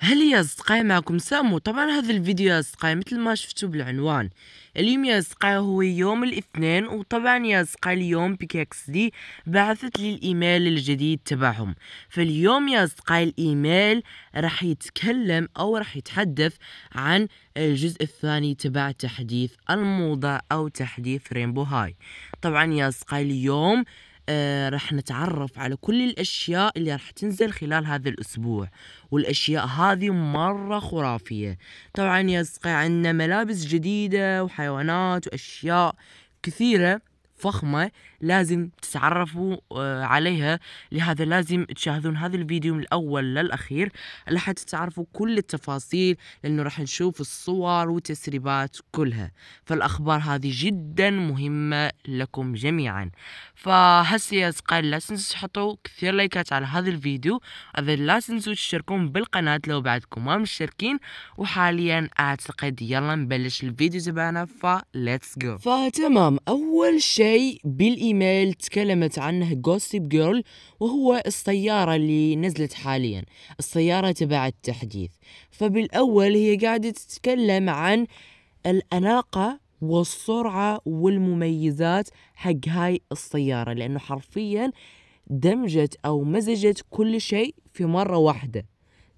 هل يا أصدقائي معكم سامو طبعا هذا الفيديو يا أصدقائي مثل ما شفتوا بالعنوان اليوم يا أصدقائي هو يوم الاثنين وطبعا يا أصدقائي اليوم بيكاكس دي بعثت لي الإيميل الجديد تبعهم فاليوم يا أصدقائي الإيميل راح يتكلم أو راح يتحدث عن الجزء الثاني تبع تحديث الموضة أو تحديث رينبو هاي طبعا يا أصدقائي اليوم آه، راح نتعرف على كل الأشياء اللي راح تنزل خلال هذا الأسبوع والأشياء هذه مرة خرافية طبعا يسقى عندنا ملابس جديدة وحيوانات وأشياء كثيرة فخمة لازم تتعرفوا آه، عليها لهذا لازم تشاهدون هذا الفيديو من الأول للأخير لحتى تعرفوا كل التفاصيل لأنه راح نشوف الصور والتسريبات كلها فالأخبار هذه جدا مهمة لكم جميعا فهسي يا أصدقائي لا تنسوا تحطوا كثير لايكات على هذا الفيديو أذا لا تنسوا تشتركون بالقناة لو بعدكم ما مشتركين وحاليا أعتقد يلا نبلش الفيديو تبعنا فليتس جو فتمام أول شيء جاي بالايميل تكلمت عنه جوسيب جيرل وهو السياره اللي نزلت حاليا السياره تبع التحديث فبالاول هي قاعده تتكلم عن الاناقه والسرعه والمميزات حق هاي السياره لانه حرفيا دمجت او مزجت كل شيء في مره واحده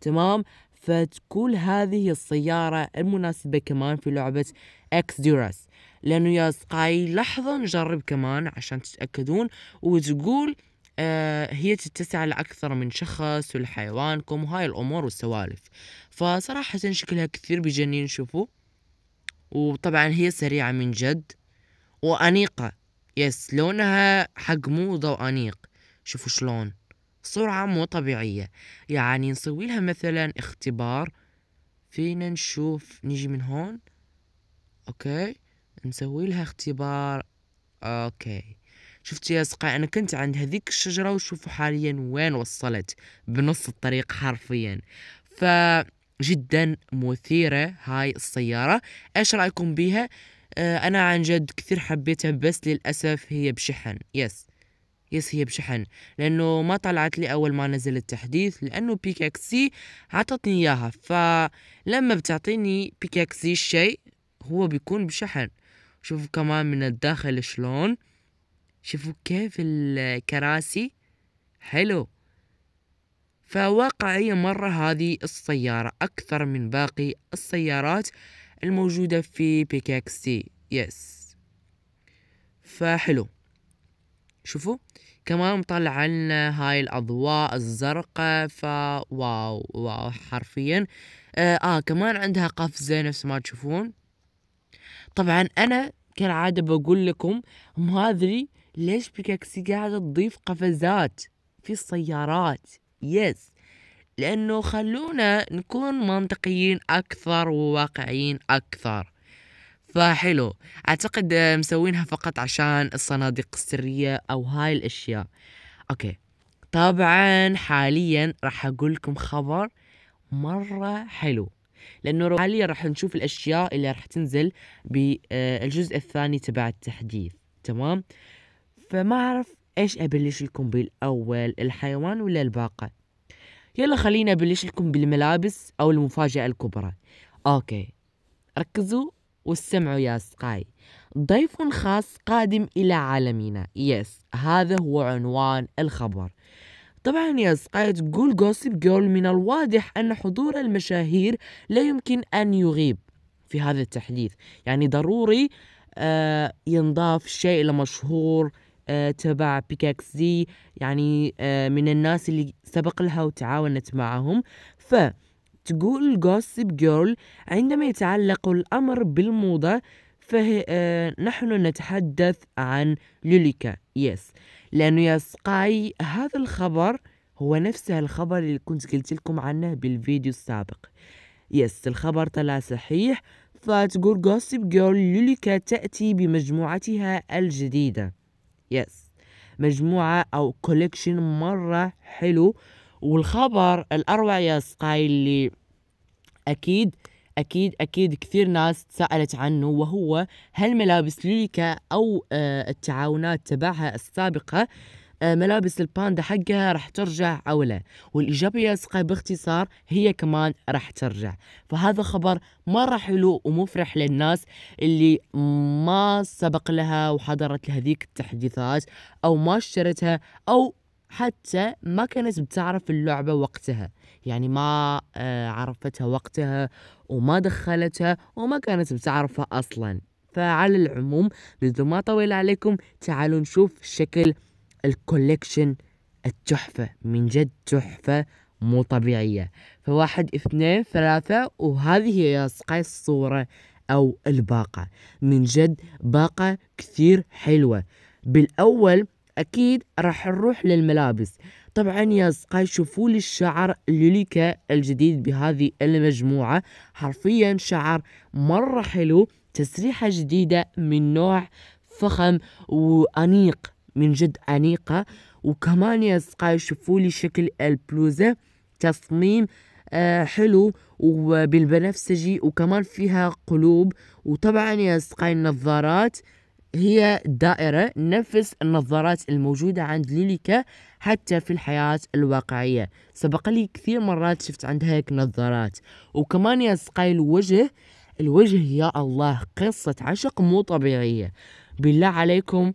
تمام فتكون هذه السياره المناسبه كمان في لعبه اكس ديراس لأنه يا اصدقائي لحظة نجرب كمان عشان تتأكدون وتقول آه هي تتسع لأكثر من شخص ولحيوانكم وهاي الأمور والسوالف فصراحة شكلها كثير بجنين شوفوا وطبعا هي سريعة من جد وأنيقة يس لونها حق موضة وأنيق شوفوا شلون سرعة مو طبيعية يعني نسوي لها مثلا اختبار فينا نشوف نيجي من هون اوكي نسوي لها اختبار اوكي شفت يا سقا انا كنت عند هذيك الشجره وشوفوا حاليا وين وصلت بنص الطريق حرفيا فجدا مثيرة هاي السيارة ايش رايكم بيها آه انا عن جد كثير حبيتها بس للأسف هي بشحن يس يس هي بشحن لانه ما طلعت لي اول ما نزل التحديث لانه بيك اكس عطتني اياها فلما بتعطيني بيك اكس سي هو بيكون بشحن شوفوا كمان من الداخل شلون شوفوا كيف الكراسي حلو فواقعية مرة هذه السيارة أكثر من باقي السيارات الموجودة في بيكاكسي يس فحلو شوفوا كمان مطلع لنا هاي الأضواء الزرقاء فواو واو حرفيا آه, آه كمان عندها قفزة نفس ما تشوفون طبعا انا كالعادة بقول لكم ادري ليش بيكاكسي قاعدة تضيف قفزات في السيارات يس لأنه خلونا نكون منطقيين أكثر وواقعيين أكثر فحلو أعتقد مسوينها فقط عشان الصناديق السرية أو هاي الأشياء أوكي طبعا حاليا راح أقول لكم خبر مرة حلو لانه حاليا راح نشوف الاشياء اللي راح تنزل بالجزء آه، الثاني تبع التحديث تمام فما اعرف ايش ابلش لكم بالاول الحيوان ولا الباقه يلا خلينا ابلش لكم بالملابس او المفاجاه الكبرى اوكي ركزوا واستمعوا يا سقاي ضيف خاص قادم الى عالمنا يس هذا هو عنوان الخبر طبعا يا سقاية تقول جوسيب جول من الواضح أن حضور المشاهير لا يمكن أن يغيب في هذا التحديث يعني ضروري آه ينضاف شيء لمشهور آه تبع بيكاكس دي يعني آه من الناس اللي سبق لها وتعاونت معهم ف تقول جوسيب جيرل عندما يتعلق الأمر بالموضة فنحن آه، نتحدث عن لوليكا يس yes. لأنه يا سقاي هذا الخبر هو نفسه الخبر اللي كنت قلت لكم عنه بالفيديو السابق يس الخبر طلع صحيح فتقول جوسيب جيرل لوليكا تأتي بمجموعتها الجديدة يس مجموعة أو كوليكشن مرة حلو والخبر الأروع يا سقاي اللي أكيد اكيد اكيد كثير ناس تساءلت عنه وهو هل ملابس لوليكا او آه، التعاونات تبعها السابقه آه، ملابس الباندا حقها راح ترجع او لا والاجابه يا سقى باختصار هي كمان راح ترجع فهذا خبر مره حلو ومفرح للناس اللي ما سبق لها وحضرت لهذيك التحديثات او ما اشترتها او حتى ما كانت بتعرف اللعبة وقتها يعني ما آه، عرفتها وقتها وما دخلتها وما كانت بتعرفها أصلا فعلى العموم بدون ما طويل عليكم تعالوا نشوف شكل الكوليكشن التحفة من جد تحفة مو طبيعية فواحد اثنين ثلاثة وهذه هي سقاي الصورة أو الباقة من جد باقة كثير حلوة بالأول اكيد راح نروح للملابس طبعا يا أصدقائي شوفوا لي الشعر لوليكا الجديد بهذه المجموعه حرفيا شعر مره حلو تسريحه جديده من نوع فخم وانيق من جد انيقه وكمان يا أصدقائي شوفوا لي شكل البلوزه تصميم آه حلو وبالبنفسجي وكمان فيها قلوب وطبعا يا أصدقائي النظارات هي دائرة نفس النظارات الموجودة عند ليليكا حتى في الحياة الواقعية سبق لي كثير مرات شفت عندها هيك نظارات وكمان يا سقاي الوجه الوجه يا الله قصة عشق مو طبيعية بالله عليكم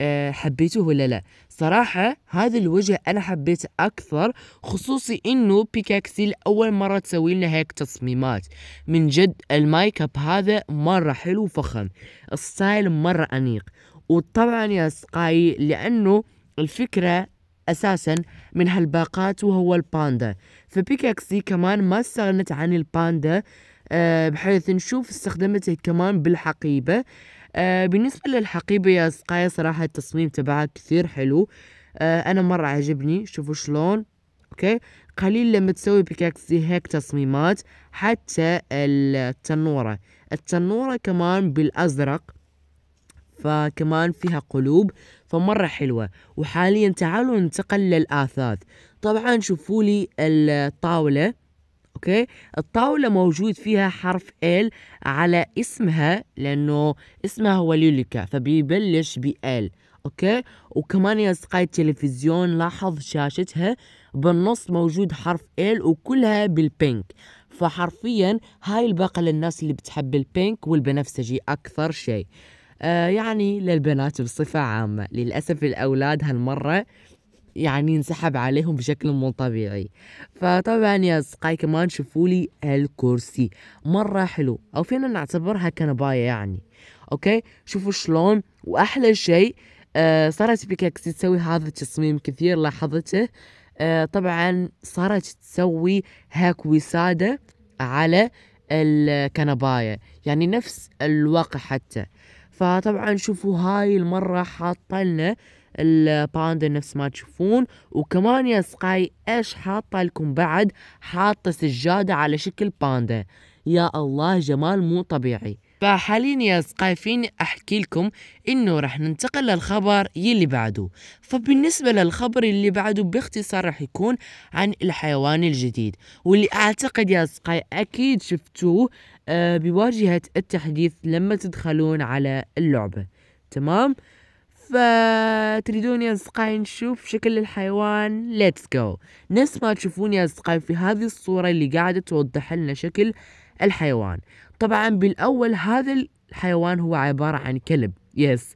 آه، حبيته ولا لا صراحة هذا الوجه أنا حبيته أكثر خصوصي إنه بيكاكسي لأول مرة تسوي لنا هيك تصميمات من جد المايك اب هذا مرة حلو وفخم الستايل مرة أنيق وطبعا يا سقاي لأنه الفكرة اساسا من هالباقات وهو الباندا فبيكاكسي كمان ما استغنت عن الباندا آه، بحيث نشوف استخدمته كمان بالحقيبة آه بالنسبة للحقيبة يا سقاية صراحة التصميم تبعها كثير حلو آه أنا مرة عجبني شوفوا شلون أوكي قليل لما تسوي بيكاك زي هيك تصميمات حتى التنورة التنورة كمان بالأزرق فكمان فيها قلوب فمرة حلوة وحاليا تعالوا ننتقل للآثاث طبعا شوفوا لي الطاولة اوكي الطاوله موجود فيها حرف ال على اسمها لانه اسمها هو ليليكا فبيبلش بال اوكي وكمان يا اصدقائي التلفزيون لاحظ شاشتها بالنص موجود حرف ال وكلها بالبينك فحرفيا هاي الباقه للناس اللي بتحب البينك والبنفسجي اكثر شيء آه يعني للبنات بصفه عامه للاسف الاولاد هالمره يعني انسحب عليهم بشكل مو طبيعي فطبعا يا اصدقائي كمان شوفوا لي هالكرسي مره حلو او فينا نعتبرها كنبايه يعني اوكي شوفوا شلون واحلى شيء آه صارت بيكاكسي تسوي هذا التصميم كثير لاحظته آه طبعا صارت تسوي هاك وساده على الكنبايه يعني نفس الواقع حتى فطبعا شوفوا هاي المره حاطه لنا الباندا نفس ما تشوفون وكمان يا سقاي ايش حاطه لكم بعد حاطه سجاده على شكل باندا يا الله جمال مو طبيعي فحاليا يا سقاي فيني احكي لكم انه راح ننتقل للخبر يلي بعده فبالنسبه للخبر اللي بعده باختصار راح يكون عن الحيوان الجديد واللي اعتقد يا سقاي اكيد شفتوه آه، بواجهه التحديث لما تدخلون على اللعبه تمام فتريدون يا أصدقائي نشوف شكل الحيوان ليتس جو نفس ما تشوفون يا أصدقائي في هذه الصورة اللي قاعدة توضح لنا شكل الحيوان طبعا بالأول هذا الحيوان هو عبارة عن كلب يس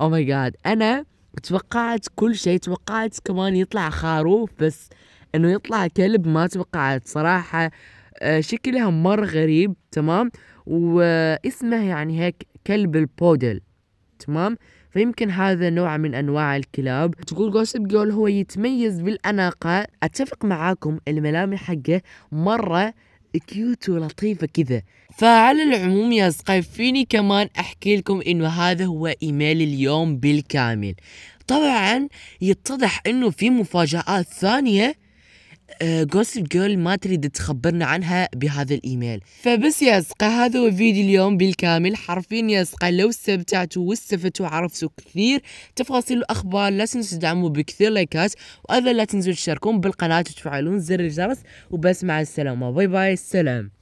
او ماي جاد انا توقعت كل شيء توقعت كمان يطلع خروف بس انه يطلع كلب ما توقعت صراحة آه، شكلها مرة غريب تمام واسمه يعني هيك كلب البودل تمام فيمكن هذا نوع من أنواع الكلاب تقول جوسب جول هو يتميز بالأناقة أتفق معاكم الملامح حقه مرة كيوت ولطيفة كذا فعلى العموم يا سقايب فيني كمان أحكي لكم إنه هذا هو إيميل اليوم بالكامل طبعا يتضح إنه في مفاجآت ثانية جوسب آه، جيرل ما تريد تخبرنا عنها بهذا الايميل فبس يا اسقى هذا هو فيديو اليوم بالكامل حرفيا يا اسقى لو استمتعتوا واستفدتوا وعرفتوا كثير تفاصيل الاخبار لا تنسوا تدعموا بكثير لايكات وايضا لا تنسوا تشتركون بالقناه وتفعلون زر الجرس وبس مع السلامه باي باي السلام